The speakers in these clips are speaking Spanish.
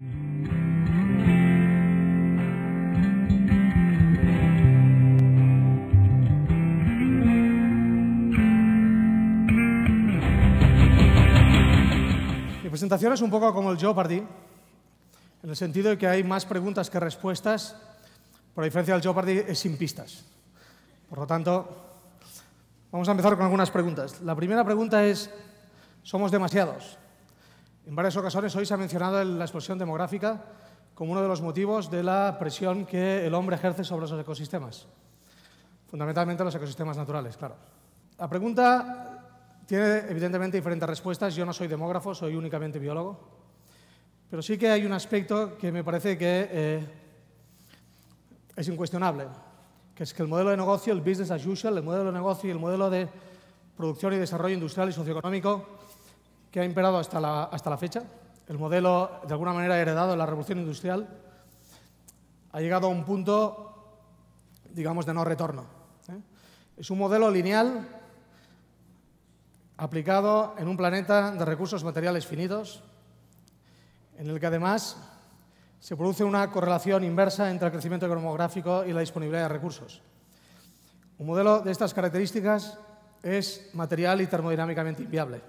Mi presentación es un poco como el Jeopardy, en el sentido de que hay más preguntas que respuestas, por diferencia del Jeopardy, es sin pistas. Por lo tanto, vamos a empezar con algunas preguntas. La primera pregunta es, ¿somos demasiados? En varias ocasiones hoy se ha mencionado la explosión demográfica como uno de los motivos de la presión que el hombre ejerce sobre los ecosistemas, fundamentalmente los ecosistemas naturales, claro. La pregunta tiene evidentemente diferentes respuestas. Yo no soy demógrafo, soy únicamente biólogo, pero sí que hay un aspecto que me parece que eh, es incuestionable, que es que el modelo de negocio, el business as usual, el modelo de negocio y el modelo de producción y desarrollo industrial y socioeconómico que ha imperado hasta la, hasta la fecha. El modelo, de alguna manera, heredado de la revolución industrial, ha llegado a un punto, digamos, de no retorno. ¿eh? Es un modelo lineal aplicado en un planeta de recursos materiales finitos, en el que además se produce una correlación inversa entre el crecimiento económico y la disponibilidad de recursos. Un modelo de estas características es material y termodinámicamente inviable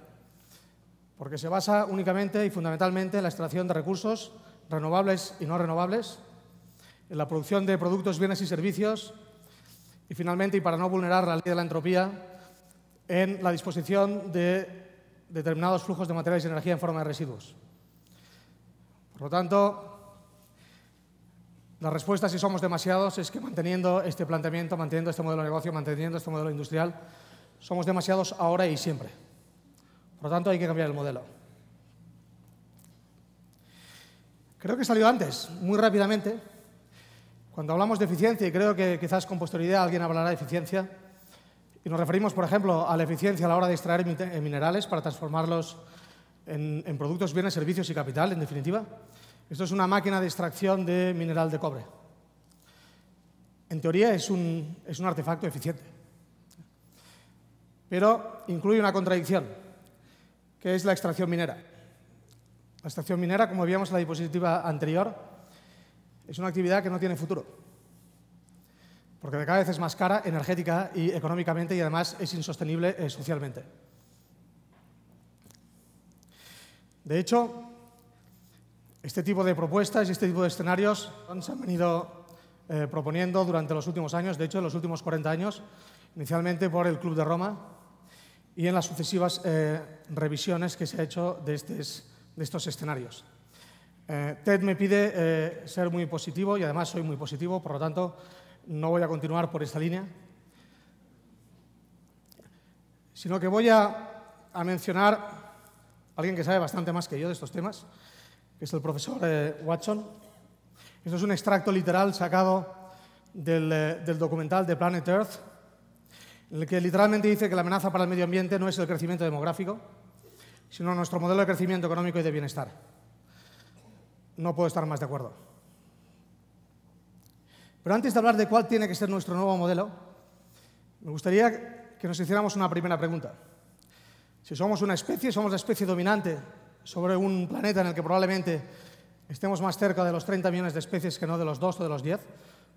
porque se basa únicamente y fundamentalmente en la extracción de recursos renovables y no renovables, en la producción de productos, bienes y servicios, y finalmente, y para no vulnerar la ley de la entropía, en la disposición de determinados flujos de materiales y energía en forma de residuos. Por lo tanto, la respuesta, si somos demasiados, es que manteniendo este planteamiento, manteniendo este modelo de negocio, manteniendo este modelo industrial, somos demasiados ahora y siempre. Por lo tanto, hay que cambiar el modelo. Creo que salió antes, muy rápidamente. Cuando hablamos de eficiencia, y creo que quizás con posterioridad alguien hablará de eficiencia, y nos referimos, por ejemplo, a la eficiencia a la hora de extraer eh, minerales para transformarlos en, en productos, bienes, servicios y capital, en definitiva. Esto es una máquina de extracción de mineral de cobre. En teoría es un, es un artefacto eficiente, pero incluye una contradicción que es la extracción minera. La extracción minera, como veíamos en la diapositiva anterior, es una actividad que no tiene futuro, porque de cada vez es más cara energética y económicamente y además es insostenible eh, socialmente. De hecho, este tipo de propuestas y este tipo de escenarios se han venido eh, proponiendo durante los últimos años, de hecho en los últimos 40 años, inicialmente por el Club de Roma, y en las sucesivas eh, revisiones que se ha hecho de, estos escenarios. Eh, TED me pide eh, ser muy positivo y además soy muy positivo, por lo tanto no voy a continuar por esta línea, sino que voy a, mencionar a alguien que sabe bastante más que yo de estos temas, que es el profesor Watson. Esto es un extracto literal sacado del, del documental de Planet Earth, el que literalmente dice que la amenaza para el medio ambiente no es el crecimiento demográfico, sino nuestro modelo de crecimiento económico y de bienestar. No puedo estar más de acuerdo. Pero antes de hablar de cuál tiene que ser nuestro nuevo modelo, me gustaría que nos hiciéramos una primera pregunta. Si somos una especie, somos la especie dominante sobre un planeta en el que probablemente estemos más cerca de los 30 millones de especies que no de los 2 o de los 10.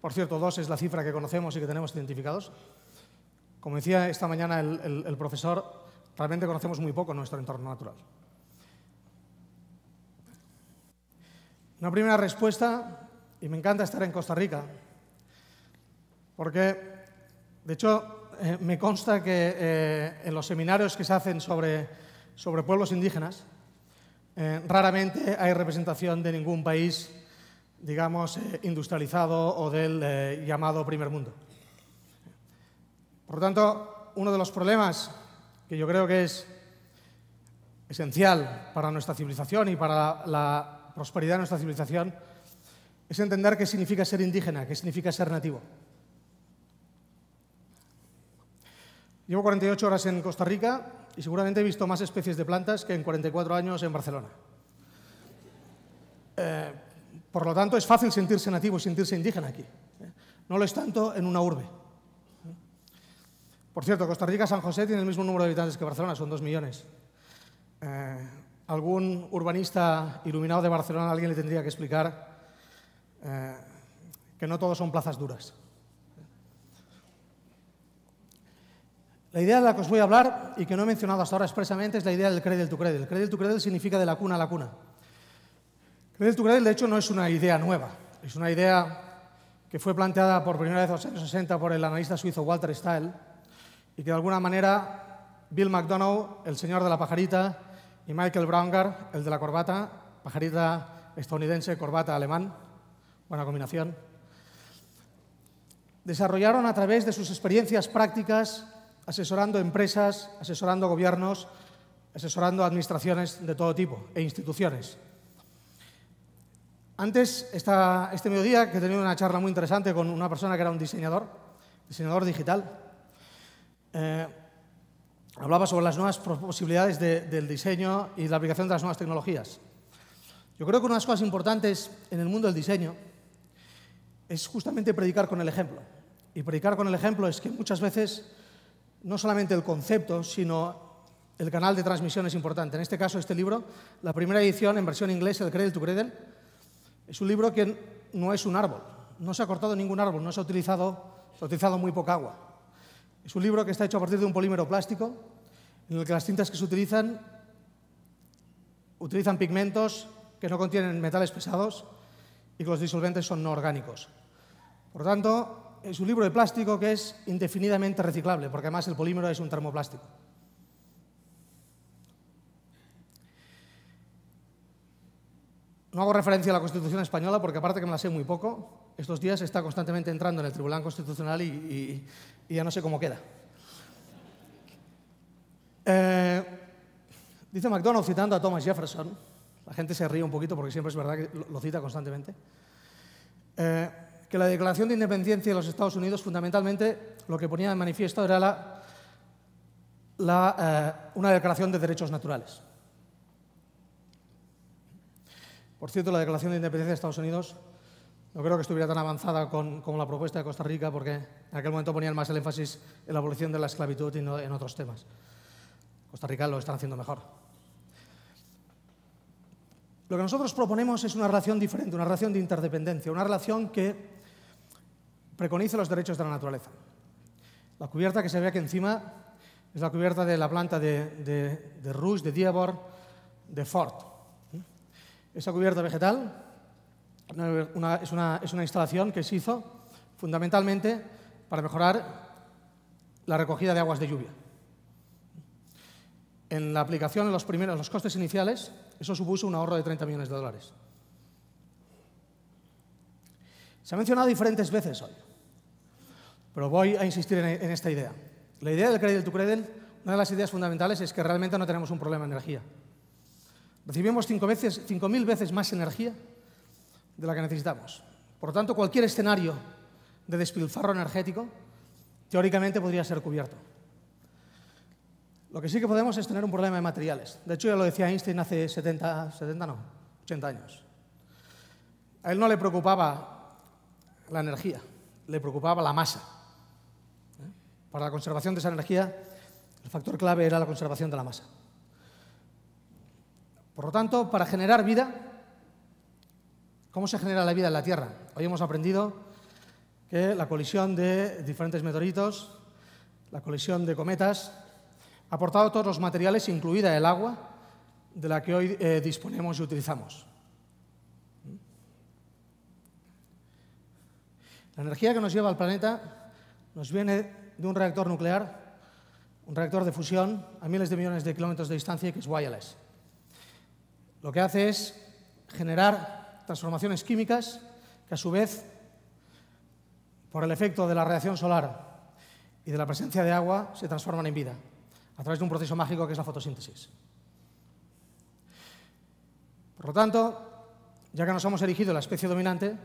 Por cierto, 2 es la cifra que conocemos y que tenemos identificados. Como decía esta mañana el, profesor, realmente conocemos muy poco nuestro entorno natural. Una primera respuesta, y me encanta estar en Costa Rica, porque de hecho eh, me consta que eh, en los seminarios que se hacen sobre, pueblos indígenas, eh, raramente hay representación de ningún país, digamos, industrializado o del llamado primer mundo. Por lo tanto, uno de los problemas que yo creo que es esencial para nuestra civilización y para la, prosperidad de nuestra civilización es entender qué significa ser indígena, qué significa ser nativo. Llevo 48 horas en Costa Rica y seguramente he visto más especies de plantas que en 44 años en Barcelona. Eh, por lo tanto, es fácil sentirse nativo y sentirse indígena aquí. ¿eh? No lo es tanto en una urbe. Por cierto, Costa Rica-San José tiene el mismo número de habitantes que Barcelona, son dos millones. Eh, algún urbanista iluminado de Barcelona, alguien le tendría que explicar eh, que no todos son plazas duras. La idea de la que os voy a hablar y que no he mencionado hasta ahora expresamente es la idea del cradle to cradle. Cradle to cradle significa de la cuna a la cuna. Cradle to cradle, de hecho, no es una idea nueva. Es una idea que fue planteada por primera vez en los años 60 por el analista suizo Walter Stahl y que de alguna manera Bill McDonough, el señor de la pajarita, y Michael Braungar, el de la corbata, pajarita estadounidense, corbata alemán, buena combinación, desarrollaron a través de sus experiencias prácticas, asesorando empresas, asesorando gobiernos, asesorando administraciones de todo tipo e instituciones. Antes, este mediodía, que he tenido una charla muy interesante con una persona que era un diseñador, diseñador digital, eh, hablaba sobre las nuevas posibilidades del diseño y la aplicación de las nuevas tecnologías. Yo creo que una de las cosas importantes en el mundo del diseño es justamente predicar con el ejemplo. Y predicar con el ejemplo es que muchas veces no solamente el concepto, sino el canal de transmisión es importante. En este caso, este libro, la primera edición en versión inglesa, El Cradle to Cradle, es un libro que no es un árbol. No se ha cortado ningún árbol, no se ha utilizado muy poca agua. Es un libro que está hecho a partir de un polímero plástico, en el que las tintas que se utilizan utilizan pigmentos que no contienen metales pesados y que los disolventes son no orgánicos. Por tanto, es un libro de plástico que es indefinidamente reciclable, porque además el polímero es un termoplástico. No hago referencia a la Constitución española porque aparte que me la sé muy poco, estos días está constantemente entrando en el Tribunal Constitucional y, ya no sé cómo queda. Eh, dice McDonald citando a Thomas Jefferson, la gente se ríe un poquito porque siempre es verdad que lo, cita constantemente, eh, que la Declaración de Independencia de los Estados Unidos fundamentalmente lo que ponía de manifiesto era la, eh, una declaración de derechos naturales. Por cierto, la Declaración de Independencia de Estados Unidos no creo que estuviera tan avanzada como la propuesta de Costa Rica porque en aquel momento ponían más el énfasis en la abolición de la esclavitud y no en otros temas. Costa Rica lo están haciendo mejor. Lo que nosotros proponemos es una relación diferente, una relación de interdependencia, una relación que preconice los derechos de la naturaleza. La cubierta que se ve aquí encima es la cubierta de la planta de, de, de Rouge, de Diabor, de Ford. Esa cubierta vegetal es, una, instalación que se hizo fundamentalmente para mejorar la recogida de aguas de lluvia. En la aplicación, en los, primeros, los costes iniciales, eso supuso un ahorro de 30 millones de dólares. Se ha mencionado diferentes veces hoy, pero voy a insistir en, esta idea. La idea del Credit to Credit, una de las ideas fundamentales es que realmente no tenemos un problema de energía. Recibimos 5.000 veces, cinco mil veces más energía de la que necesitamos. Por lo tanto, cualquier escenario de despilfarro energético teóricamente podría ser cubierto. Lo que sí que podemos es tener un problema de materiales. De hecho, ya lo decía Einstein hace 70, 70 no, 80 años. A él no le preocupaba la energía, le preocupaba la masa. ¿Eh? Para la conservación de esa energía, el factor clave era la conservación de la masa. Por lo tanto, para generar vida, ¿cómo se genera la vida en la Tierra? Hoy hemos aprendido que la colisión de diferentes meteoritos, la colisión de cometas, ha aportado todos los materiales, incluida el agua, de la que hoy eh, disponemos y utilizamos. La energía que nos lleva al planeta nos viene de un reactor nuclear, un reactor de fusión a miles de millones de kilómetros de distancia que es wireless lo que hace es generar transformaciones químicas que a su vez, por el efecto de la reacción solar y de la presencia de agua, se transforman en vida a través de un proceso mágico que es la fotosíntesis. Por lo tanto, ya que nos hemos erigido la especie dominante,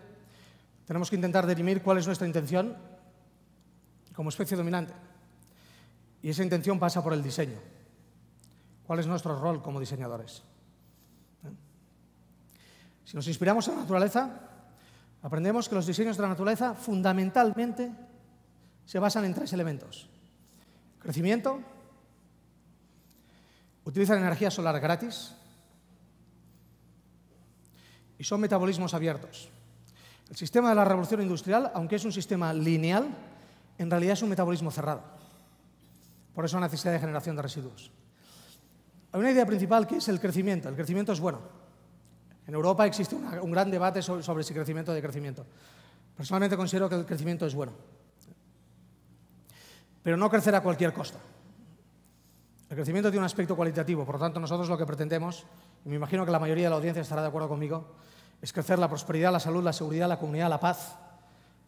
tenemos que intentar dirimir cuál es nuestra intención como especie dominante. Y esa intención pasa por el diseño. ¿Cuál es nuestro rol como diseñadores? Si nos inspiramos en la naturaleza, aprendemos que los diseños de la naturaleza fundamentalmente se basan en tres elementos. Crecimiento, utilizan energía solar gratis y son metabolismos abiertos. El sistema de la revolución industrial, aunque es un sistema lineal, en realidad es un metabolismo cerrado. Por eso la necesidad de generación de residuos. Hay una idea principal que es el crecimiento. El crecimiento es bueno. En Europa existe un gran debate sobre, si crecimiento o decrecimiento. Personalmente considero que el crecimiento es bueno, pero no crecer a cualquier costa. El crecimiento tiene un aspecto cualitativo, por lo tanto nosotros lo que pretendemos, y me imagino que la mayoría de la audiencia estará de acuerdo conmigo, es crecer la prosperidad, la salud, la seguridad, la comunidad, la paz,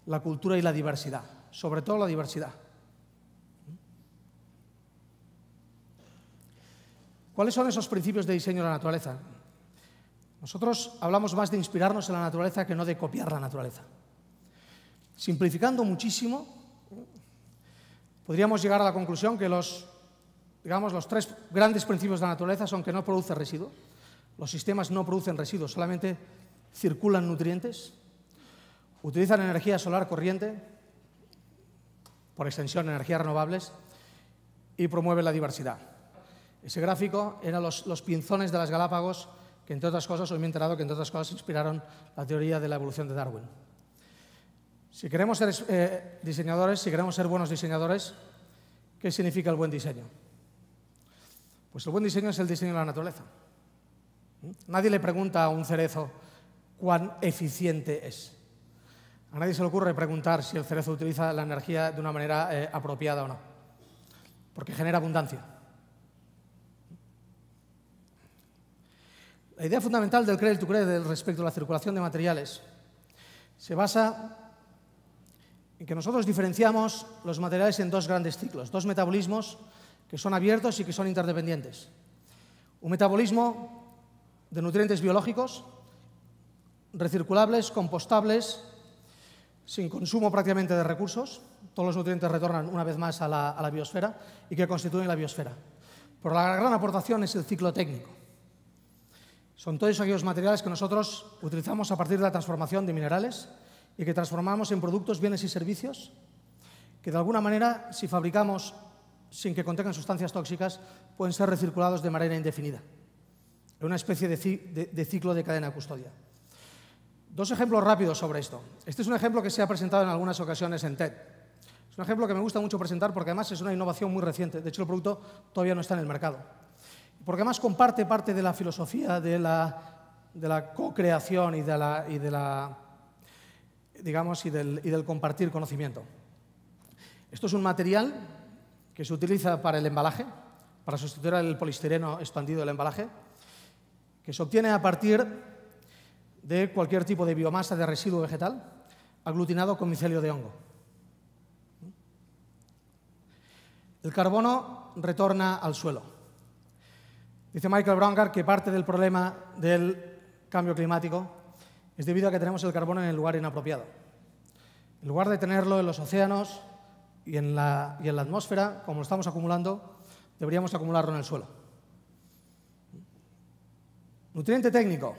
la cultura y la diversidad, sobre todo la diversidad. ¿Mm? ¿Cuáles son esos principios de diseño de la naturaleza? Nosotros hablamos más de inspirarnos en la naturaleza que no de copiar la naturaleza. Simplificando muchísimo, podríamos llegar a la conclusión que los, digamos, los tres grandes principios de la naturaleza son que no produce residuos, los sistemas no producen residuos, solamente circulan nutrientes, utilizan energía solar corriente, por extensión energías renovables, y promueven la diversidad. Ese gráfico era los pinzones de las Galápagos que entre otras cosas, hoy me he enterado que entre otras cosas inspiraron la teoría de la evolución de Darwin. Si queremos ser eh, diseñadores, si queremos ser buenos diseñadores, ¿qué significa el buen diseño? Pues el buen diseño es el diseño de la naturaleza. ¿Mm? Nadie le pregunta a un cerezo cuán eficiente es. A nadie se le ocurre preguntar si el cerezo utiliza la energía de una manera eh, apropiada o no, porque genera abundancia. La idea fundamental del crédito to del respecto a la circulación de materiales, se basa en que nosotros diferenciamos los materiales en dos grandes ciclos, dos metabolismos que son abiertos y que son interdependientes. Un metabolismo de nutrientes biológicos, recirculables, compostables, sin consumo prácticamente de recursos, todos los nutrientes retornan una vez más a la, a la biosfera y que constituyen la biosfera. Pero la gran aportación es el ciclo técnico. Son todos aquellos materiales que nosotros utilizamos a partir de la transformación de minerales y que transformamos en productos, bienes y servicios que de alguna manera, si fabricamos sin que contengan sustancias tóxicas, pueden ser recirculados de manera indefinida, en una especie de, ciclo de cadena de custodia. Dos ejemplos rápidos sobre esto. Este es un ejemplo que se ha presentado en algunas ocasiones en TED. Es un ejemplo que me gusta mucho presentar porque además es una innovación muy reciente. De hecho, el producto todavía no está en el mercado porque además comparte parte de la filosofía de la, de co-creación y de la, y de la digamos, y del, y del compartir conocimiento. Esto es un material que se utiliza para el embalaje, para sustituir el polistireno expandido del embalaje, que se obtiene a partir de cualquier tipo de biomasa de residuo vegetal aglutinado con micelio de hongo. El carbono retorna al suelo. Dice Michael Bronger que parte del problema del cambio climático es debido a que tenemos el carbón en el lugar inapropiado. En lugar de tenerlo en los océanos y en la, y en la atmósfera, como lo estamos acumulando, deberíamos acumularlo en el suelo. Nutriente técnico.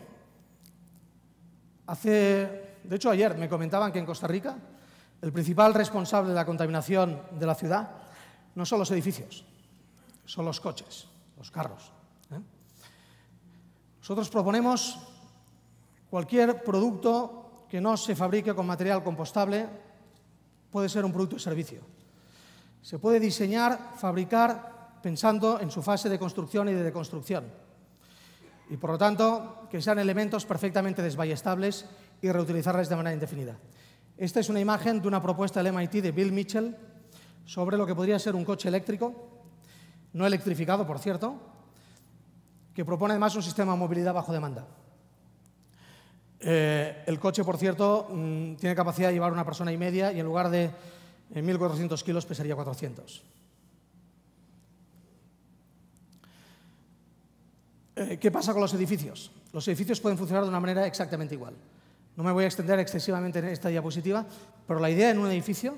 Hace, de hecho, ayer me comentaban que en Costa Rica el principal responsable de la contaminación de la ciudad no son los edificios, son los coches, los carros. Nosotros proponemos cualquier producto que no se fabrique con material compostable puede ser un producto de servicio. Se puede diseñar, fabricar, pensando en su fase de construcción y de deconstrucción. Y por lo tanto, que sean elementos perfectamente desballestables y reutilizarles de manera indefinida. Esta es una imagen de una propuesta del MIT de Bill Mitchell sobre lo que podría ser un coche eléctrico, no electrificado, por cierto, que propone además un sistema de movilidad bajo demanda. Eh, el coche, por cierto, mm, tiene capacidad de llevar una persona y media y en lugar de 1.400 eh, kilos pesaría 400. Eh, ¿Qué pasa con los edificios? Los edificios pueden funcionar de una manera exactamente igual. No me voy a extender excesivamente en esta diapositiva, pero la idea en un edificio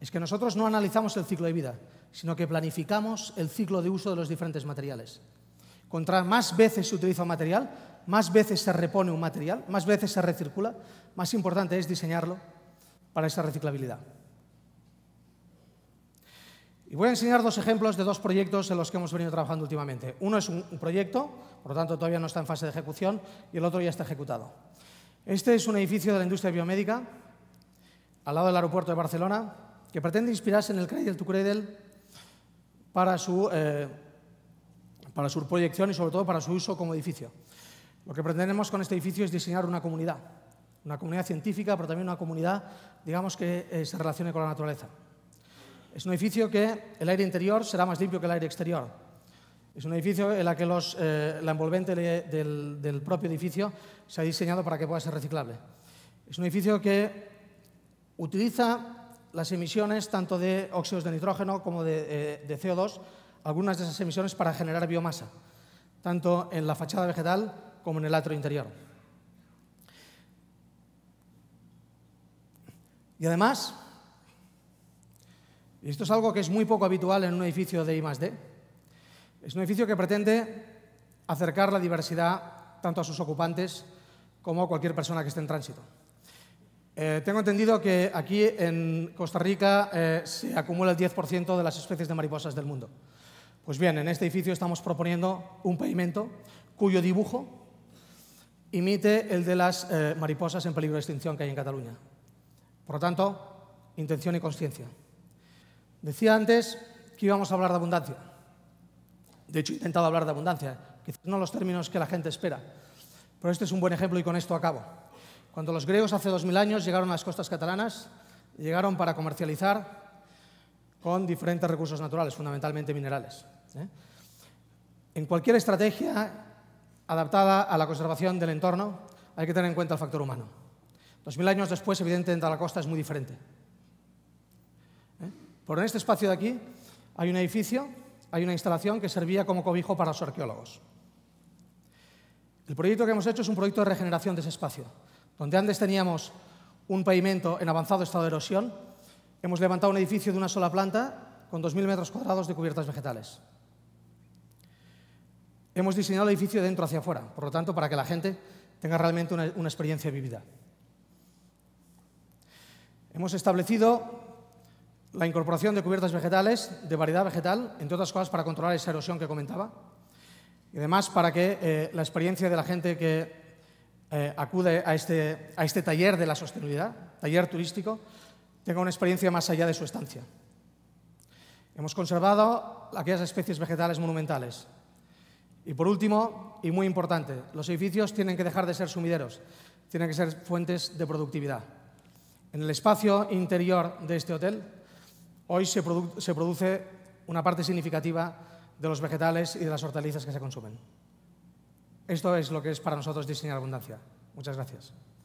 es que nosotros no analizamos el ciclo de vida, sino que planificamos el ciclo de uso de los diferentes materiales más veces se utiliza un material, más veces se repone un material, más veces se recircula, más importante es diseñarlo para esa reciclabilidad. Y voy a enseñar dos ejemplos de dos proyectos en los que hemos venido trabajando últimamente. Uno es un, proyecto, por lo tanto todavía no está en fase de ejecución, y el otro ya está ejecutado. Este es un edificio de la industria biomédica, al lado del aeropuerto de Barcelona, que pretende inspirarse en el Cradle to Cradle para su eh, para su proyección y sobre todo para su uso como edificio. Lo que pretendemos con este edificio es diseñar una comunidad, una comunidad científica, pero también una comunidad, digamos, que eh, se relacione con la naturaleza. Es un edificio que el aire interior será más limpio que el aire exterior. Es un edificio en el que eh, la envolvente del, propio edificio se ha diseñado para que pueda ser reciclable. Es un edificio que utiliza las emisiones tanto de óxidos de nitrógeno como de eh, CO2 algunas de esas emisiones para generar biomasa, tanto en la fachada vegetal como en el atrio interior. Y además, y esto es algo que es muy poco habitual en un edificio de I es un edificio que pretende acercar la diversidad tanto a sus ocupantes como a cualquier persona que esté en tránsito. Eh, tengo entendido que aquí en Costa Rica eh, se acumula el 10% de las especies de mariposas del mundo. Pues bien, en este edificio estamos proponiendo un pavimento cuyo dibujo imite el de las eh, mariposas en peligro de extinción que hay en Cataluña. Por lo tanto, intención y conciencia. Decía antes que íbamos a hablar de abundancia. De hecho, he intentado hablar de abundancia, quizás no los términos que la gente espera, pero este es un buen ejemplo y con esto acabo. Cuando los griegos hace dos 2.000 años llegaron a las costas catalanas, llegaron para comercializar con diferentes recursos naturales, fundamentalmente minerales. ¿eh? En cualquier estrategia adaptada a la conservación del entorno hay que tener en cuenta el factor humano. Dos mil años después, evidentemente, la costa es muy diferente. ¿Eh? Por en este espacio de aquí hay un edificio, hay una instalación que servía como cobijo para los arqueólogos. El proyecto que hemos hecho es un proyecto de regeneración de ese espacio, donde antes teníamos un pavimento en avanzado estado de erosión, hemos levantado un edificio de una sola planta con 2.000 metros cuadrados de cubiertas vegetales. Hemos diseñado el edificio dentro hacia afuera, por lo tanto, para que la gente tenga realmente una, experiencia vivida. Hemos establecido la incorporación de cubiertas vegetales de variedad vegetal, entre otras cosas para controlar esa erosión que comentaba, y además para que eh, la experiencia de la gente que eh, acude este, a este taller de la sostenibilidad, taller turístico, tenga una experiencia más allá de su estancia. Hemos conservado aquellas especies vegetales monumentales, y por último, y muy importante, los edificios tienen que dejar de ser sumideros, tienen que ser fuentes de productividad. En el espacio interior de este hotel, hoy se, produce una parte significativa de los vegetales y de las hortalizas que se consumen. Esto es lo que es para nosotros diseñar abundancia. Muchas gracias.